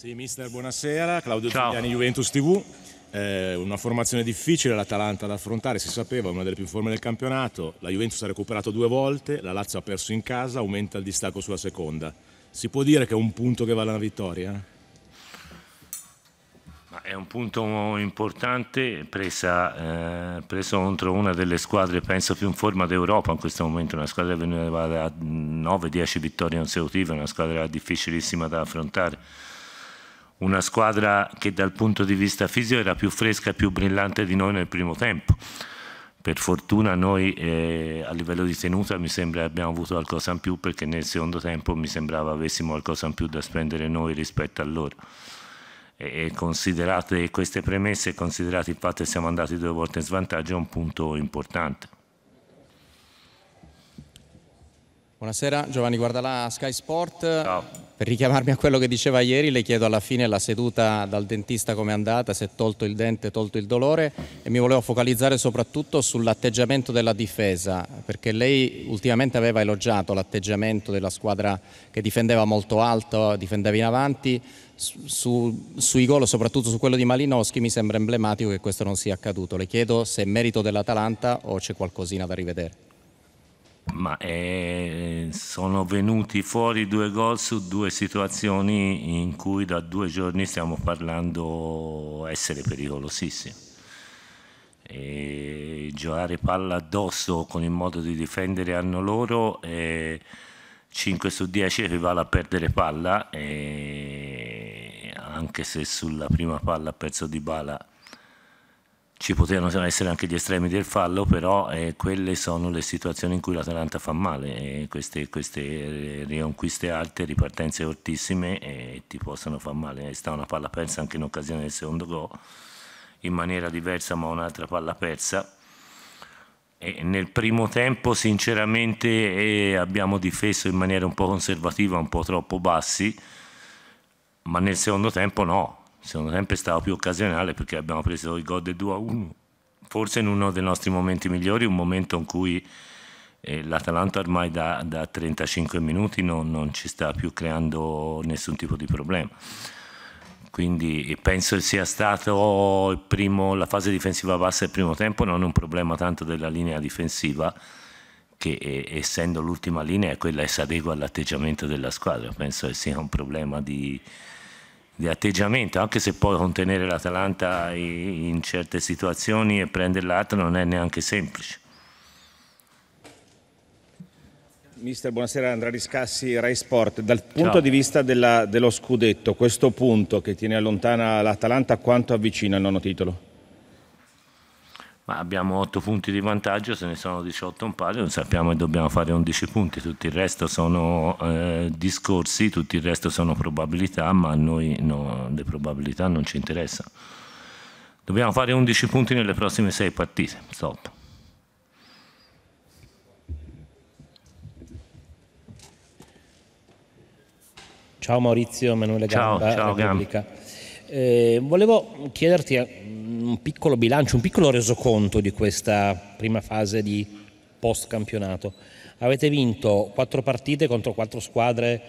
Sì, mister, buonasera. Claudio Tagliani, Juventus TV. Eh, una formazione difficile l'Atalanta da affrontare, si sapeva, una delle più forme del campionato. La Juventus ha recuperato due volte, la Lazio ha perso in casa, aumenta il distacco sulla seconda. Si può dire che è un punto che vale una vittoria? È un punto importante presa, eh, preso contro una delle squadre, penso più in forma d'Europa in questo momento, una squadra che veniva da 9-10 vittorie consecutive, una squadra difficilissima da affrontare una squadra che dal punto di vista fisico era più fresca e più brillante di noi nel primo tempo. Per fortuna noi eh, a livello di tenuta mi sembra abbiamo avuto qualcosa in più perché nel secondo tempo mi sembrava avessimo qualcosa in più da spendere noi rispetto a loro. E, e considerate queste premesse, considerate il fatto che siamo andati due volte in svantaggio, è un punto importante. Buonasera, Giovanni Guardalà, Sky Sport. Ciao. Per richiamarmi a quello che diceva ieri, le chiedo alla fine la seduta dal dentista come è andata, se è tolto il dente, tolto il dolore e mi volevo focalizzare soprattutto sull'atteggiamento della difesa, perché lei ultimamente aveva elogiato l'atteggiamento della squadra che difendeva molto alto, difendeva in avanti, su, sui gol, soprattutto su quello di Malinowski, mi sembra emblematico che questo non sia accaduto. Le chiedo se è merito dell'Atalanta o c'è qualcosina da rivedere ma eh, sono venuti fuori due gol su due situazioni in cui da due giorni stiamo parlando essere pericolosissimi. E giocare palla addosso con il modo di difendere hanno loro, eh, 5 su 10 equivale a perdere palla, eh, anche se sulla prima palla ha perso di bala ci potevano essere anche gli estremi del fallo, però eh, quelle sono le situazioni in cui l'Atalanta fa male, eh, queste, queste, eh, riconquiste alte, ripartenze fortissime eh, ti possono far male, è stata una palla persa anche in occasione del secondo gol, in maniera diversa ma un'altra palla persa. E nel primo tempo sinceramente eh, abbiamo difeso in maniera un po' conservativa, un po' troppo bassi, ma nel secondo tempo no, sono sempre stato più occasionale perché abbiamo preso il gol del 2-1. a Forse in uno dei nostri momenti migliori, un momento in cui eh, l'Atalanta ormai da, da 35 minuti non, non, ci sta più creando nessun tipo di problema. Quindi penso sia stato la fase difensiva bassa il primo tempo, non un problema tanto della linea difensiva, che è, eh, essendo l'ultima linea è quella che si adegua all'atteggiamento della squadra. Penso che sia un problema di, di atteggiamento, anche se può contenere l'Atalanta in certe situazioni e prendere l'altro non è neanche semplice. Mister, buonasera, Andrea Riscassi, Rai Sport. Dal Ciao. punto di vista della, dello scudetto, questo punto che tiene allontana l'Atalanta quanto avvicina il nono titolo? ma abbiamo 8 punti di vantaggio, se ne sono 18 un palio, non sappiamo e dobbiamo fare 11 punti, tutto il resto sono eh, discorsi, tutto il resto sono probabilità, ma a noi no, le probabilità non ci interessano. Dobbiamo fare 11 punti nelle prossime 6 partite, stop. Ciao Maurizio, Manuele Gamba, ciao, ciao Repubblica. Gamba. Eh, volevo chiederti eh, un piccolo bilancio, un piccolo resoconto di questa prima fase di post campionato. Avete vinto quattro partite contro quattro squadre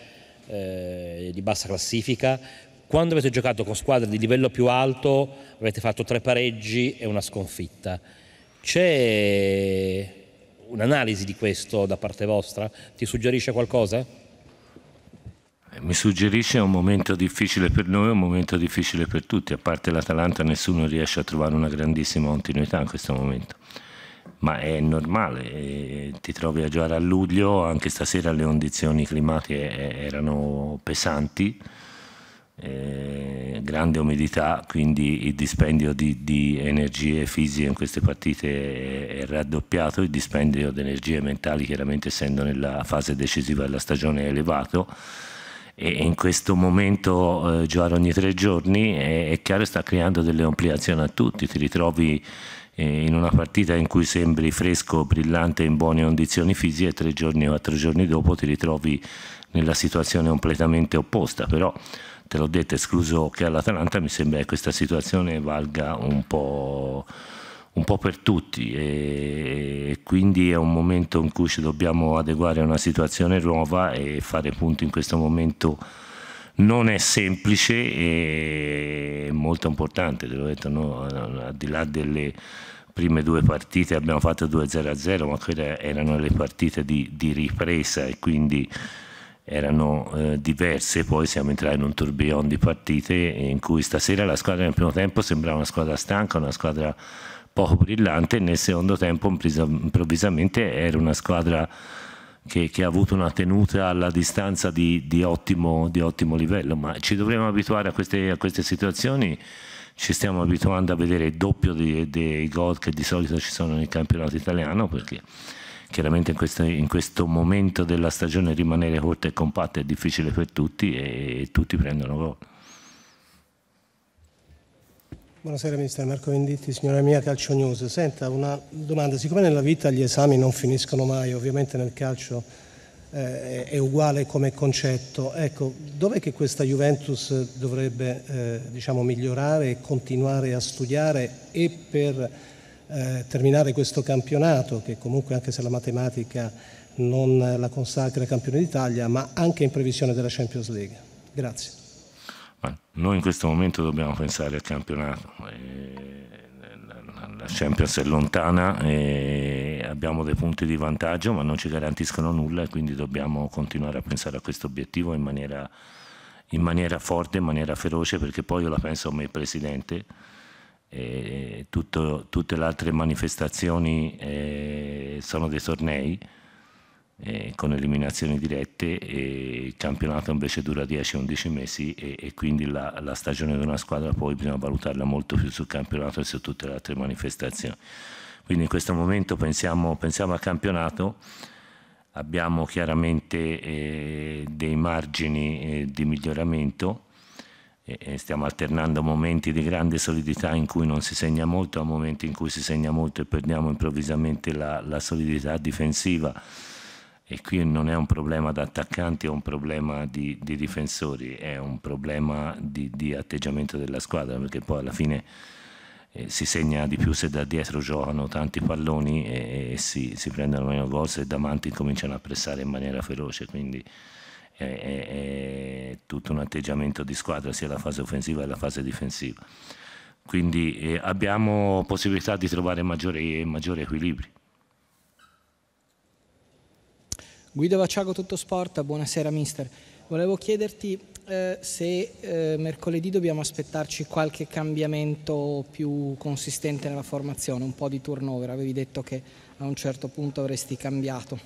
eh, di bassa classifica. Quando avete giocato con squadre di livello più alto avete fatto tre pareggi e una sconfitta. C'è un'analisi di questo da parte vostra? Ti suggerisce qualcosa? mi suggerisce un momento difficile per noi, un momento difficile per tutti. A parte l'Atalanta nessuno riesce a trovare una grandissima continuità in questo momento. Ma è normale, ti trovi a giocare a luglio, anche stasera le condizioni climatiche eh, erano pesanti, eh, grande umidità, quindi il dispendio di, di energie fisiche in queste partite è, raddoppiato, il dispendio di energie mentali chiaramente essendo nella fase decisiva della stagione è elevato in questo momento eh, giocare ogni tre giorni è, è chiaro sta creando delle ampliazioni a tutti, ti ritrovi eh, in una partita in cui sembri fresco, brillante, in buone condizioni fisiche e tre giorni o quattro giorni dopo ti ritrovi nella situazione completamente opposta, però te l'ho detto, escluso che all'Atalanta mi sembra che questa situazione valga un po' un po' per tutti e quindi è un momento in cui ci dobbiamo adeguare a una situazione nuova e fare punto in questo momento non è semplice e molto importante, te l'ho detto, no? al di là delle prime due partite abbiamo fatto 2-0-0 ma quelle erano le partite di, di ripresa e quindi erano eh, diverse, poi siamo entrati in un tourbillon di partite in cui stasera la squadra nel primo tempo sembrava una squadra stanca, una squadra poco brillante nel secondo tempo improvvisamente era una squadra che, che ha avuto una tenuta alla distanza di, di, ottimo, di ottimo, livello, ma ci dovremmo abituare a queste, a queste, situazioni, ci stiamo abituando a vedere il doppio dei, dei gol che di solito ci sono nel campionato italiano perché chiaramente in questo, in questo, momento della stagione rimanere corta e compatta è difficile per tutti e, e tutti prendono gol. Buonasera Ministro Marco Venditti, signora mia Calcio News. Senta, una domanda, siccome nella vita gli esami non finiscono mai, ovviamente nel calcio eh, è uguale come concetto, ecco, dov'è che questa Juventus dovrebbe eh, diciamo, migliorare e continuare a studiare e per eh, terminare questo campionato, che comunque anche se la matematica non la consacra campione d'Italia, ma anche in previsione della Champions League? Grazie noi in questo momento dobbiamo pensare al campionato. La Champions è lontana e abbiamo dei punti di vantaggio, ma non ci garantiscono nulla e quindi dobbiamo continuare a pensare a questo obiettivo in maniera, in maniera forte, in maniera feroce, perché poi io la penso come presidente. Tutto, tutte le altre manifestazioni eh, sono dei tornei eh, con eliminazioni dirette e il campionato invece dura 10-11 mesi e, e quindi la, la, stagione di una squadra poi bisogna valutarla molto più sul campionato e su tutte le altre manifestazioni. Quindi in questo momento pensiamo, pensiamo al campionato, abbiamo chiaramente eh, dei margini eh, di miglioramento, stiamo alternando momenti di grande solidità in cui non si segna molto a momenti in cui si segna molto e perdiamo improvvisamente la, la solidità difensiva e qui non è un problema di attaccanti, è un problema di, di difensori, è un problema di, di, atteggiamento della squadra, perché poi alla fine eh, si segna di più se da dietro giocano tanti palloni e, e si, si, prendono meno gol se davanti cominciano a pressare in maniera feroce, quindi è, è, è tutto un atteggiamento di squadra, sia la fase offensiva che la fase difensiva. Quindi eh, abbiamo possibilità di trovare maggiori, maggiori equilibri. Guido Vaciago, tutto sport, buonasera mister. Volevo chiederti eh, se eh, mercoledì dobbiamo aspettarci qualche cambiamento più consistente nella formazione, un po' di turnover, avevi detto che a un certo punto avresti cambiato.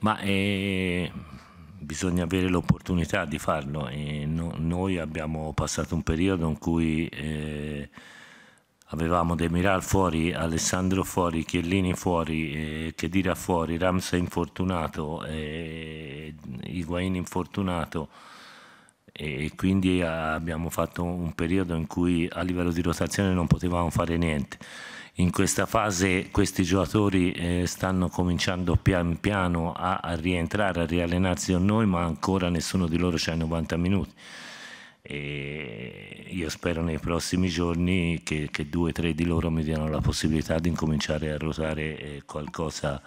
Ma eh, bisogna avere l'opportunità di farlo. Eh, no, noi abbiamo passato un periodo in cui eh, avevamo Demiral fuori, Alessandro fuori, Chiellini fuori, eh, Chedira fuori, Ramsey infortunato, eh, Higuain infortunato e quindi eh, abbiamo fatto un periodo in cui a livello di rotazione non potevamo fare niente. In questa fase questi giocatori eh, stanno cominciando pian piano a, a rientrare, a rialenarsi con noi, ma ancora nessuno di loro c'ha 90 minuti e io spero nei prossimi giorni che, che due o tre di loro mi diano la possibilità di incominciare a ruotare eh, qualcosa,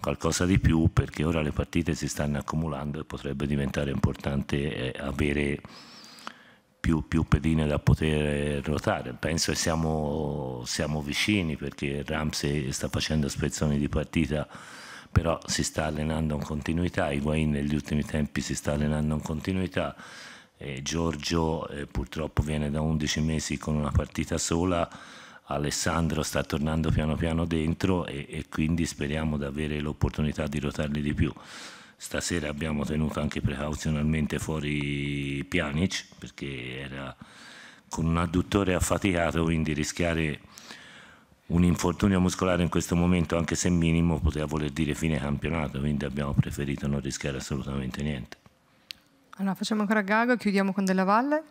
qualcosa, di più perché ora le partite si stanno accumulando e potrebbe diventare importante eh, avere più, più pedine da poter eh, ruotare. Penso che siamo, siamo vicini perché Ramsey sta facendo spezzoni di partita però si sta allenando in continuità, Higuain negli ultimi tempi si sta allenando in continuità eh, Giorgio eh, purtroppo viene da 11 mesi con una partita sola, Alessandro sta tornando piano piano dentro e, e quindi speriamo di avere l'opportunità di ruotarli di più. Stasera abbiamo tenuto anche precauzionalmente fuori Pjanic perché era con un adduttore affaticato, quindi rischiare un infortunio muscolare in questo momento, anche se minimo, poteva voler dire fine campionato, quindi abbiamo preferito non rischiare assolutamente niente. Allora, facciamo ancora Gago e chiudiamo con Della Valle.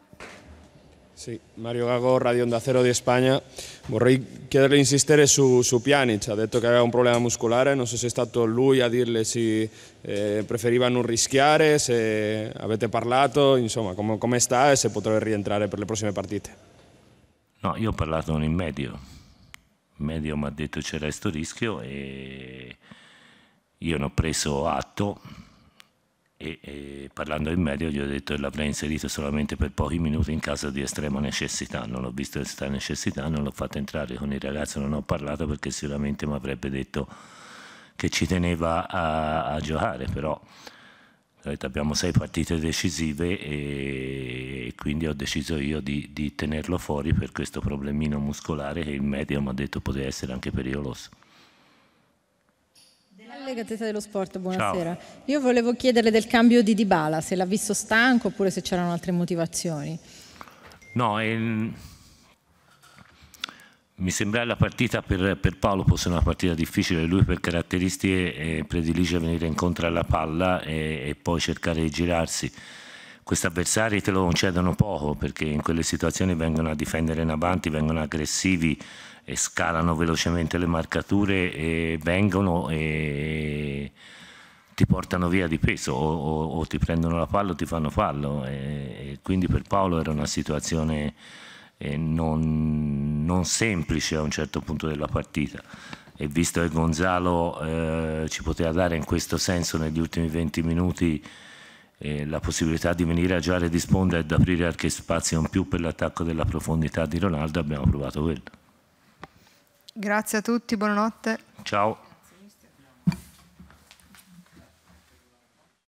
Sí, Mario Gago, Radio Onda Cero di Spagna. Vorrei chiederle di insistere su, su Pjanic, ha detto che aveva un problema muscolare, non so se è stato lui a dirle se eh, preferiva non rischiare, se avete parlato, insomma come, come sta e se potrebbe rientrare per le prossime partite. No, io ho parlato con il medio, il medio mi ha detto c'era questo rischio e io ne ho preso atto e, e parlando del medio gli ho detto che l'avrei inserito solamente per pochi minuti in caso di estrema necessità, non l'ho visto questa necessità, non l'ho fatto entrare con il ragazzo, non ho parlato perché sicuramente mi avrebbe detto che ci teneva a, a giocare, però abbiamo sei partite decisive e, quindi ho deciso io di, di tenerlo fuori per questo problemino muscolare che il medio mi ha detto poteva essere anche pericoloso. Valle, Gazzetta dello Sport, buonasera. Ciao. Io volevo chiederle del cambio di Dybala, se l'ha visto stanco oppure se c'erano altre motivazioni. No, ehm, mi sembra la partita per, per, Paolo fosse una partita difficile, lui per caratteristiche eh, predilige venire incontro alla palla e, eh, e poi cercare di girarsi questi avversari te lo concedono poco perché in quelle situazioni vengono a difendere in avanti, vengono aggressivi e scalano velocemente le marcature e vengono e ti portano via di peso o, o, o ti prendono la palla o ti fanno fallo e, e quindi per Paolo era una situazione eh, non, non, semplice a un certo punto della partita e visto che Gonzalo eh, ci poteva dare in questo senso negli ultimi 20 minuti eh, la possibilità di venire a giare di sponda e di aprire anche spazio in più per l'attacco della profondità di Ronaldo, abbiamo provato quello. Grazie a tutti, buonanotte. Ciao.